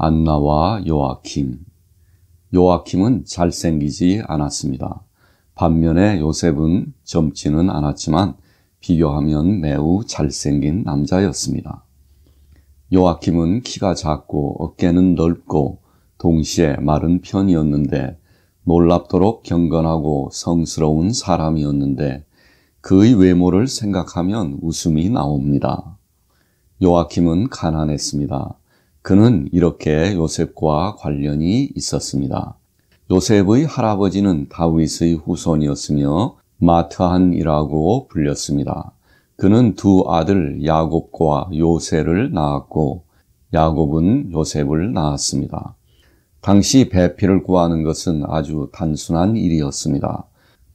안나와 요아킴. 요아킴은 잘생기지 않았습니다. 반면에 요셉은 젊지는 않았지만 비교하면 매우 잘생긴 남자였습니다. 요아킴은 키가 작고 어깨는 넓고 동시에 마른 편이었는데 놀랍도록 경건하고 성스러운 사람이었는데 그의 외모를 생각하면 웃음이 나옵니다. 요아킴은 가난했습니다. 그는 이렇게 요셉과 관련이 있었습니다. 요셉의 할아버지는 다윗의 후손이었으며 마트한이라고 불렸습니다. 그는 두 아들 야곱과 요셉을 낳았고 야곱은 요셉을 낳았습니다. 당시 배피를 구하는 것은 아주 단순한 일이었습니다.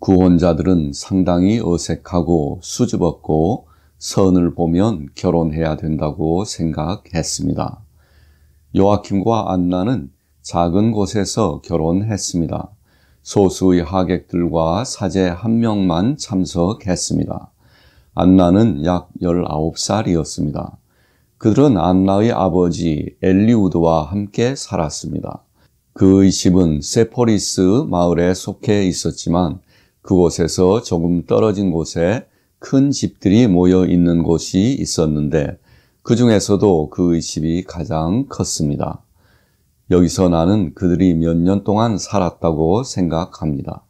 구혼자들은 상당히 어색하고 수줍었고 선을 보면 결혼해야 된다고 생각했습니다. 요아킴과 안나는 작은 곳에서 결혼했습니다. 소수의 하객들과 사제 한 명만 참석했습니다. 안나는 약 19살이었습니다. 그들은 안나의 아버지 엘리우드와 함께 살았습니다. 그의 집은 세포리스 마을에 속해 있었지만 그곳에서 조금 떨어진 곳에 큰 집들이 모여 있는 곳이 있었는데 그 중에서도 그 의심이 가장 컸습니다. 여기서 나는 그들이 몇 년 동안 살았다고 생각합니다.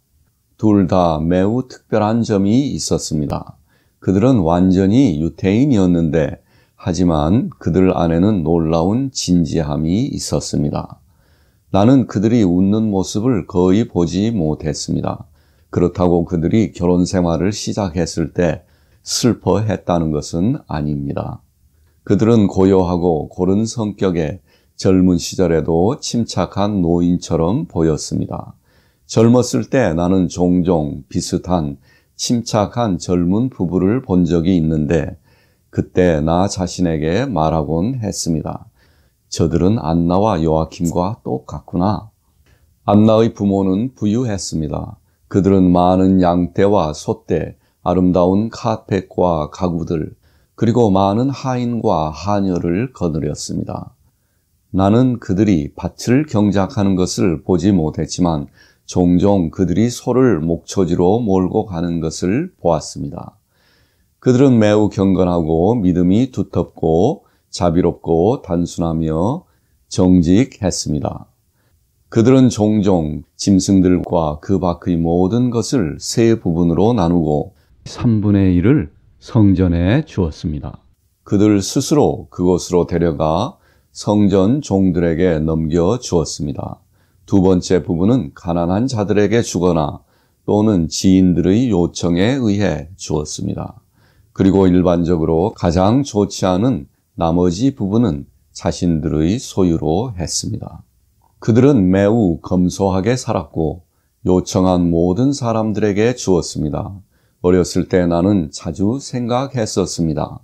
둘 다 매우 특별한 점이 있었습니다. 그들은 완전히 유태인이었는데 하지만 그들 안에는 놀라운 진지함이 있었습니다. 나는 그들이 웃는 모습을 거의 보지 못했습니다. 그렇다고 그들이 결혼 생활을 시작했을 때 슬퍼했다는 것은 아닙니다. 그들은 고요하고 고른 성격에 젊은 시절에도 침착한 노인처럼 보였습니다. 젊었을 때 나는 종종 비슷한 침착한 젊은 부부를 본 적이 있는데 그때 나 자신에게 말하곤 했습니다. 저들은 안나와 요아킴과 똑같구나. 안나의 부모는 부유했습니다. 그들은 많은 양떼와 소떼, 아름다운 카펫과 가구들, 그리고 많은 하인과 하녀를 거느렸습니다. 나는 그들이 밭을 경작하는 것을 보지 못했지만 종종 그들이 소를 목초지로 몰고 가는 것을 보았습니다. 그들은 매우 경건하고 믿음이 두텁고 자비롭고 단순하며 정직했습니다. 그들은 종종 짐승들과 그 밖의 모든 것을 세 부분으로 나누고 3분의 1을 성전에 주었습니다. 그들 스스로 그곳으로 데려가 성전 종들에게 넘겨 주었습니다. 두 번째 부분은 가난한 자들에게 주거나 또는 지인들의 요청에 의해 주었습니다. 그리고 일반적으로 가장 좋지 않은 나머지 부분은 자신들의 소유로 했습니다. 그들은 매우 검소하게 살았고 요청한 모든 사람들에게 주었습니다. 어렸을 때 나는 자주 생각했었습니다.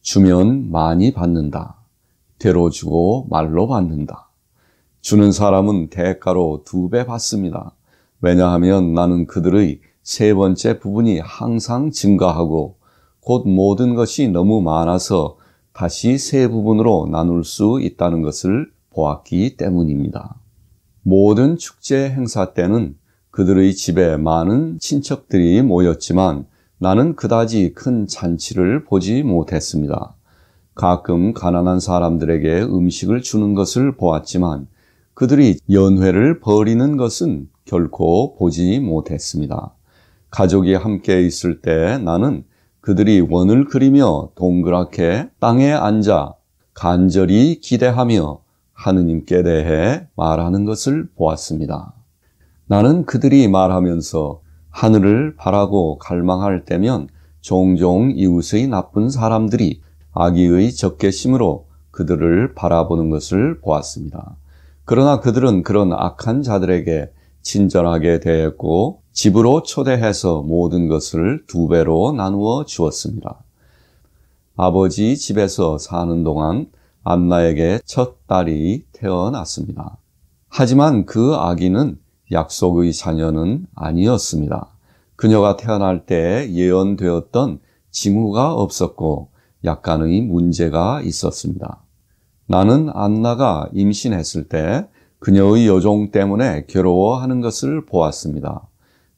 주면 많이 받는다. 대로 주고 말로 받는다. 주는 사람은 대가로 두 배 받습니다. 왜냐하면 나는 그들의 세 번째 부분이 항상 증가하고 곧 모든 것이 너무 많아서 다시 세 부분으로 나눌 수 있다는 것을 보았기 때문입니다. 모든 축제 행사 때는 그들의 집에 많은 친척들이 모였지만 나는 그다지 큰 잔치를 보지 못했습니다. 가끔 가난한 사람들에게 음식을 주는 것을 보았지만 그들이 연회를 벌이는 것은 결코 보지 못했습니다. 가족이 함께 있을 때 나는 그들이 원을 그리며 동그랗게 땅에 앉아 간절히 기대하며 하느님께 대해 말하는 것을 보았습니다. 나는 그들이 말하면서 하늘을 바라고 갈망할 때면 종종 이웃의 나쁜 사람들이 악의의 적개심으로 그들을 바라보는 것을 보았습니다. 그러나 그들은 그런 악한 자들에게 친절하게 대했고 집으로 초대해서 모든 것을 두 배로 나누어 주었습니다. 아버지 집에서 사는 동안 안나에게 첫 딸이 태어났습니다. 하지만 그 아기는 약속의 자녀는 아니었습니다. 그녀가 태어날 때 예언되었던 징후가 없었고 약간의 문제가 있었습니다. 나는 안나가 임신했을 때 그녀의 여종 때문에 괴로워하는 것을 보았습니다.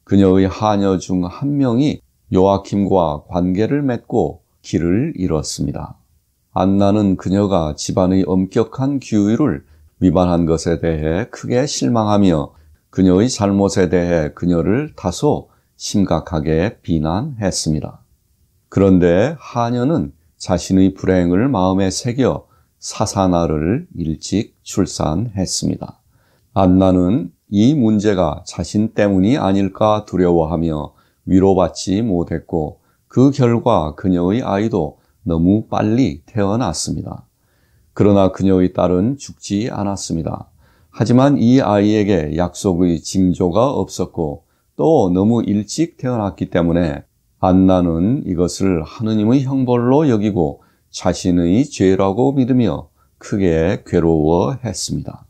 그녀의 하녀 중 한 명이 요아킴과 관계를 맺고 길을 잃었습니다. 안나는 그녀가 집안의 엄격한 규율을 위반한 것에 대해 크게 실망하며 그녀의 잘못에 대해 그녀를 다소 심각하게 비난했습니다. 그런데 하녀는 자신의 불행을 마음에 새겨 사사나를 일찍 출산했습니다. 안나는 이 문제가 자신 때문이 아닐까 두려워하며 위로받지 못했고 그 결과 그녀의 아이도 너무 빨리 태어났습니다. 그러나 그녀의 딸은 죽지 않았습니다. 하지만 이 아이에게 약속의 징조가 없었고 또 너무 일찍 태어났기 때문에 안나는 이것을 하느님의 형벌로 여기고 자신의 죄라고 믿으며 크게 괴로워했습니다.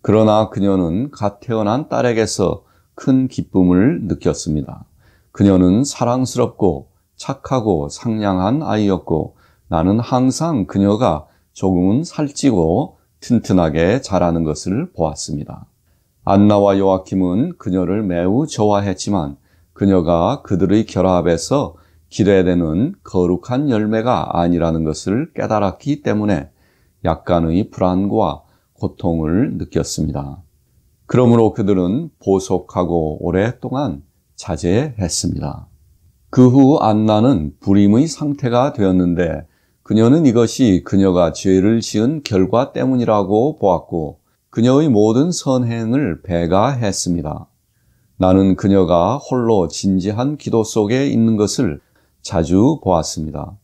그러나 그녀는 갓 태어난 딸에게서 큰 기쁨을 느꼈습니다. 그녀는 사랑스럽고 착하고 상냥한 아이였고 나는 항상 그녀가 조금은 살찌고 튼튼하게 자라는 것을 보았습니다. 안나와 요아킴은 그녀를 매우 좋아했지만 그녀가 그들의 결합에서 기대되는 거룩한 열매가 아니라는 것을 깨달았기 때문에 약간의 불안과 고통을 느꼈습니다. 그러므로 그들은 보석하고 오랫동안 자제했습니다. 그 후 안나는 불임의 상태가 되었는데 그녀는 이것이 그녀가 죄를 지은 결과 때문이라고 보았고 그녀의 모든 선행을 배가했습니다. 나는 그녀가 홀로 진지한 기도 속에 있는 것을 자주 보았습니다.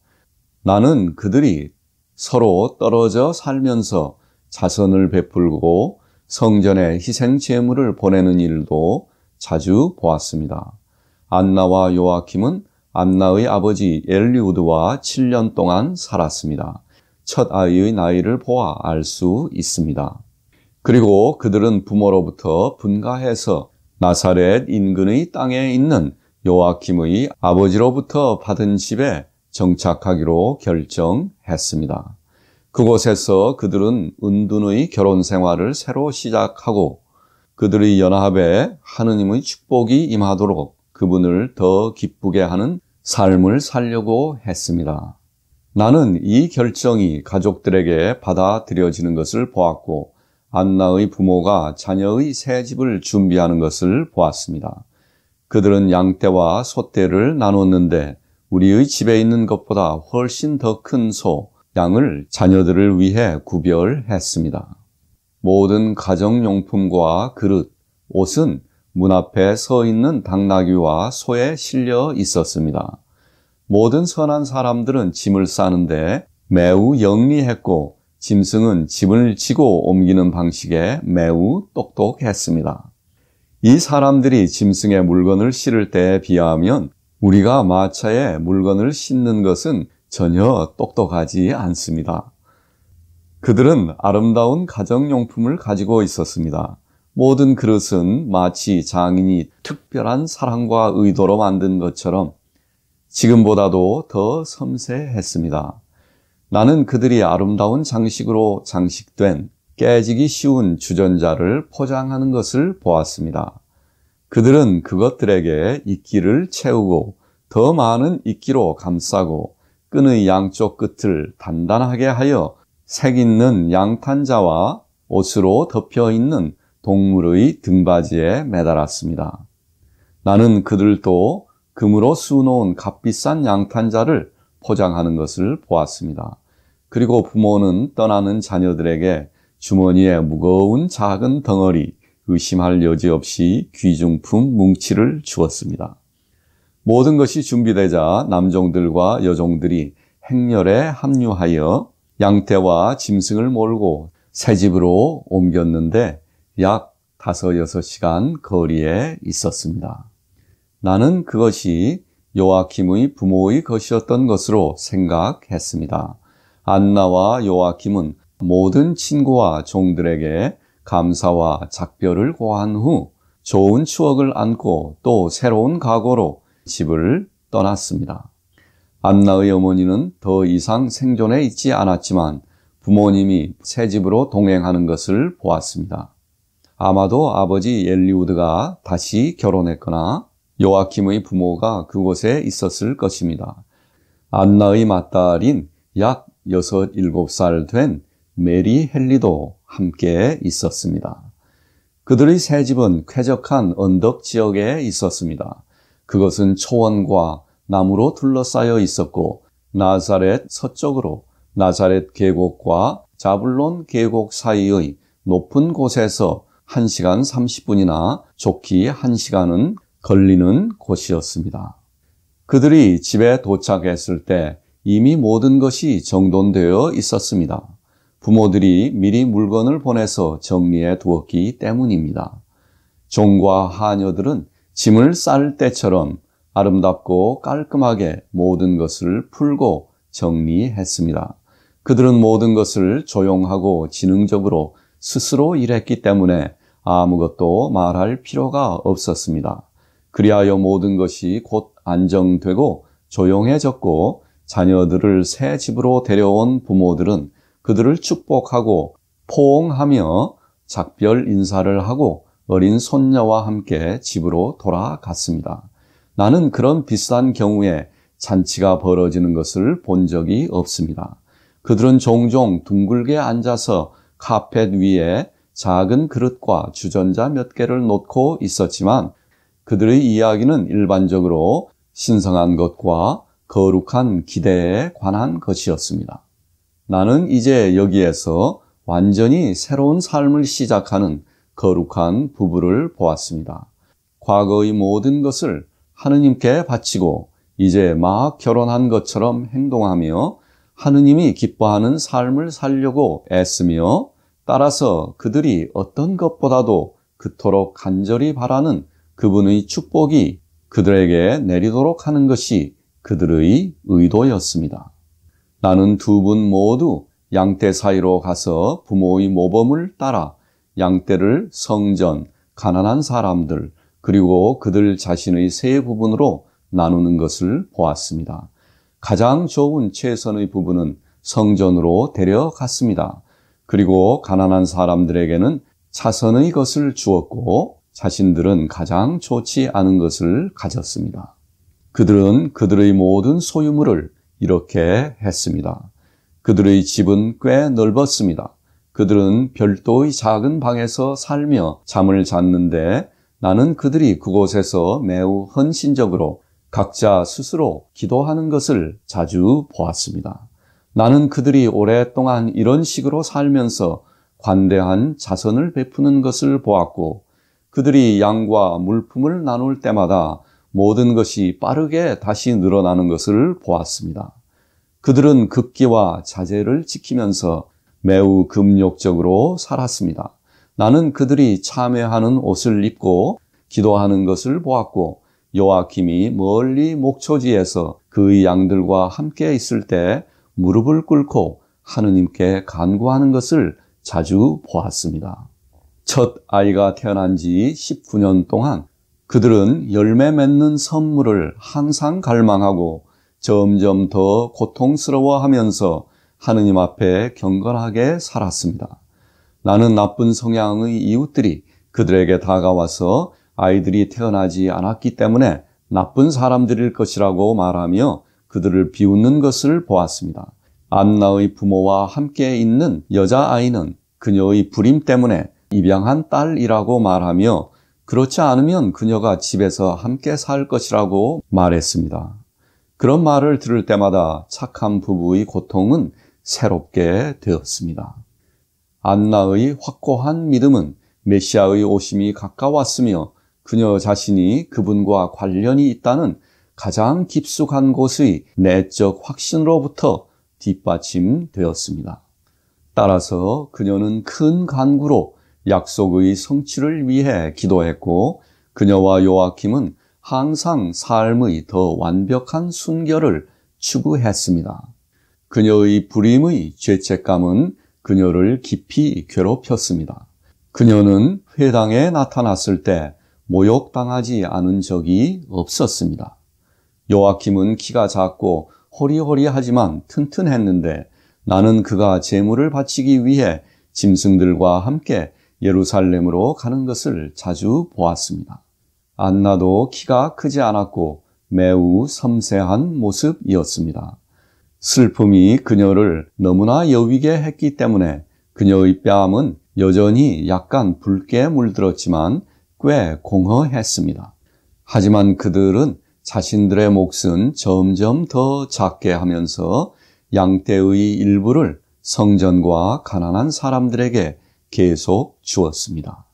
나는 그들이 서로 떨어져 살면서 자선을 베풀고 성전에 희생 제물을 보내는 일도 자주 보았습니다. 안나와 요아킴은 안나의 아버지 엘리우드와 7년 동안 살았습니다. 첫 아이의 나이를 보아 알 수 있습니다. 그리고 그들은 부모로부터 분가해서 나사렛 인근의 땅에 있는 요아킴의 아버지로부터 받은 집에 정착하기로 결정했습니다. 그곳에서 그들은 은둔의 결혼 생활을 새로 시작하고 그들의 연합에 하느님의 축복이 임하도록 그분을 더 기쁘게 하는 삶을 살려고 했습니다. 나는 이 결정이 가족들에게 받아들여지는 것을 보았고 안나의 부모가 자녀의 새 집을 준비하는 것을 보았습니다. 그들은 양떼와 소떼를 나눴는데 우리의 집에 있는 것보다 훨씬 더 큰 소, 양을 자녀들을 위해 구별했습니다. 모든 가정용품과 그릇, 옷은 문 앞에 서 있는 당나귀와 소에 실려 있었습니다. 모든 선한 사람들은 짐을 싸는데 매우 영리했고 짐승은 짐을 지고 옮기는 방식에 매우 똑똑했습니다. 이 사람들이 짐승의 물건을 실을 때에 비하면 우리가 마차에 물건을 싣는 것은 전혀 똑똑하지 않습니다. 그들은 아름다운 가정용품을 가지고 있었습니다. 모든 그릇은 마치 장인이 특별한 사랑과 의도로 만든 것처럼 지금보다도 더 섬세했습니다. 나는 그들이 아름다운 장식으로 장식된 깨지기 쉬운 주전자를 포장하는 것을 보았습니다. 그들은 그것들에게 이끼를 채우고 더 많은 이끼로 감싸고 끈의 양쪽 끝을 단단하게 하여 색 있는 양탄자와 옷으로 덮여 있는 동물의 등받이에 매달았습니다. 나는 그들도 금으로 수놓은 값비싼 양탄자를 포장하는 것을 보았습니다. 그리고 부모는 떠나는 자녀들에게 주머니에 무거운 작은 덩어리 의심할 여지 없이 귀중품 뭉치를 주었습니다. 모든 것이 준비되자 남종들과 여종들이 행렬에 합류하여 양태와 짐승을 몰고 새 집으로 옮겼는데 약 5, 6시간 거리에 있었습니다. 나는 그것이 요아킴의 부모의 것이었던 것으로 생각했습니다. 안나와 요아킴은 모든 친구와 종들에게 감사와 작별을 고한 후 좋은 추억을 안고 또 새로운 각오로 집을 떠났습니다. 안나의 어머니는 더 이상 생존해 있지 않았지만 부모님이 새 집으로 동행하는 것을 보았습니다. 아마도 아버지 엘리우드가 다시 결혼했거나 요아킴의 부모가 그곳에 있었을 것입니다. 안나의 맏딸인 약 6, 7살 된 메리 헨리도 함께 있었습니다. 그들의 새 집은 쾌적한 언덕 지역에 있었습니다. 그것은 초원과 나무로 둘러싸여 있었고 나사렛 서쪽으로 나사렛 계곡과 자블론 계곡 사이의 높은 곳에서 1시간 30분이나 좋기 1시간은 걸리는 곳이었습니다. 그들이 집에 도착했을 때 이미 모든 것이 정돈되어 있었습니다. 부모들이 미리 물건을 보내서 정리해 두었기 때문입니다. 종과 하녀들은 짐을 쌀 때처럼 아름답고 깔끔하게 모든 것을 풀고 정리했습니다. 그들은 모든 것을 조용하고 지능적으로 스스로 일했기 때문에 아무것도 말할 필요가 없었습니다. 그리하여 모든 것이 곧 안정되고 조용해졌고 자녀들을 새 집으로 데려온 부모들은 그들을 축복하고 포옹하며 작별 인사를 하고 어린 손녀와 함께 집으로 돌아갔습니다. 나는 그런 비슷한 경우에 잔치가 벌어지는 것을 본 적이 없습니다. 그들은 종종 둥글게 앉아서 카펫 위에 작은 그릇과 주전자 몇 개를 놓고 있었지만 그들의 이야기는 일반적으로 신성한 것과 거룩한 기대에 관한 것이었습니다. 나는 이제 여기에서 완전히 새로운 삶을 시작하는 거룩한 부부를 보았습니다. 과거의 모든 것을 하느님께 바치고 이제 막 결혼한 것처럼 행동하며 하느님이 기뻐하는 삶을 살려고 애쓰며 따라서 그들이 어떤 것보다도 그토록 간절히 바라는 그분의 축복이 그들에게 내리도록 하는 것이 그들의 의도였습니다. 나는 두 분 모두 양떼 사이로 가서 부모의 모범을 따라 양떼를 성전, 가난한 사람들, 그리고 그들 자신의 세 부분으로 나누는 것을 보았습니다. 가장 좋은 최선의 부분은 성전으로 데려갔습니다. 그리고 가난한 사람들에게는 차선의 것을 주었고 자신들은 가장 좋지 않은 것을 가졌습니다. 그들은 그들의 모든 소유물을 이렇게 했습니다. 그들의 집은 꽤 넓었습니다. 그들은 별도의 작은 방에서 살며 잠을 잤는데 나는 그들이 그곳에서 매우 헌신적으로 각자 스스로 기도하는 것을 자주 보았습니다. 나는 그들이 오랫동안 이런 식으로 살면서 관대한 자선을 베푸는 것을 보았고 그들이 양과 물품을 나눌 때마다 모든 것이 빠르게 다시 늘어나는 것을 보았습니다. 그들은 급기와 자제를 지키면서 매우 금욕적으로 살았습니다. 나는 그들이 참회하는 옷을 입고 기도하는 것을 보았고 요아킴이 멀리 목초지에서 그의 양들과 함께 있을 때 무릎을 꿇고 하느님께 간구하는 것을 자주 보았습니다. 첫 아이가 태어난 지 19년 동안 그들은 열매 맺는 선물을 항상 갈망하고 점점 더 고통스러워 하면서 하느님 앞에 경건하게 살았습니다. 나는 나쁜 성향의 이웃들이 그들에게 다가와서 아이들이 태어나지 않았기 때문에 나쁜 사람들일 것이라고 말하며 그들을 비웃는 것을 보았습니다. 안나의 부모와 함께 있는 여자아이는 그녀의 불임 때문에 입양한 딸이라고 말하며 그렇지 않으면 그녀가 집에서 함께 살 것이라고 말했습니다. 그런 말을 들을 때마다 착한 부부의 고통은 새롭게 되었습니다. 안나의 확고한 믿음은 메시아의 오심이 가까웠으며 그녀 자신이 그분과 관련이 있다는 가장 깊숙한 곳의 내적 확신으로부터 뒷받침되었습니다. 따라서 그녀는 큰 간구로 약속의 성취를 위해 기도했고 그녀와 요아킴은 항상 삶의 더 완벽한 순결을 추구했습니다. 그녀의 불임의 죄책감은 그녀를 깊이 괴롭혔습니다. 그녀는 회당에 나타났을 때 모욕당하지 않은 적이 없었습니다. 요아킴은 키가 작고 허리허리하지만 튼튼했는데 나는 그가 재물을 바치기 위해 짐승들과 함께 예루살렘으로 가는 것을 자주 보았습니다. 안나도 키가 크지 않았고 매우 섬세한 모습이었습니다. 슬픔이 그녀를 너무나 여위게 했기 때문에 그녀의 뺨은 여전히 약간 붉게 물들었지만 꽤 공허했습니다. 하지만 그들은 자신들의 몫은 점점 더 작게 하면서 양떼의 일부를 성전과 가난한 사람들에게 계속 주었습니다.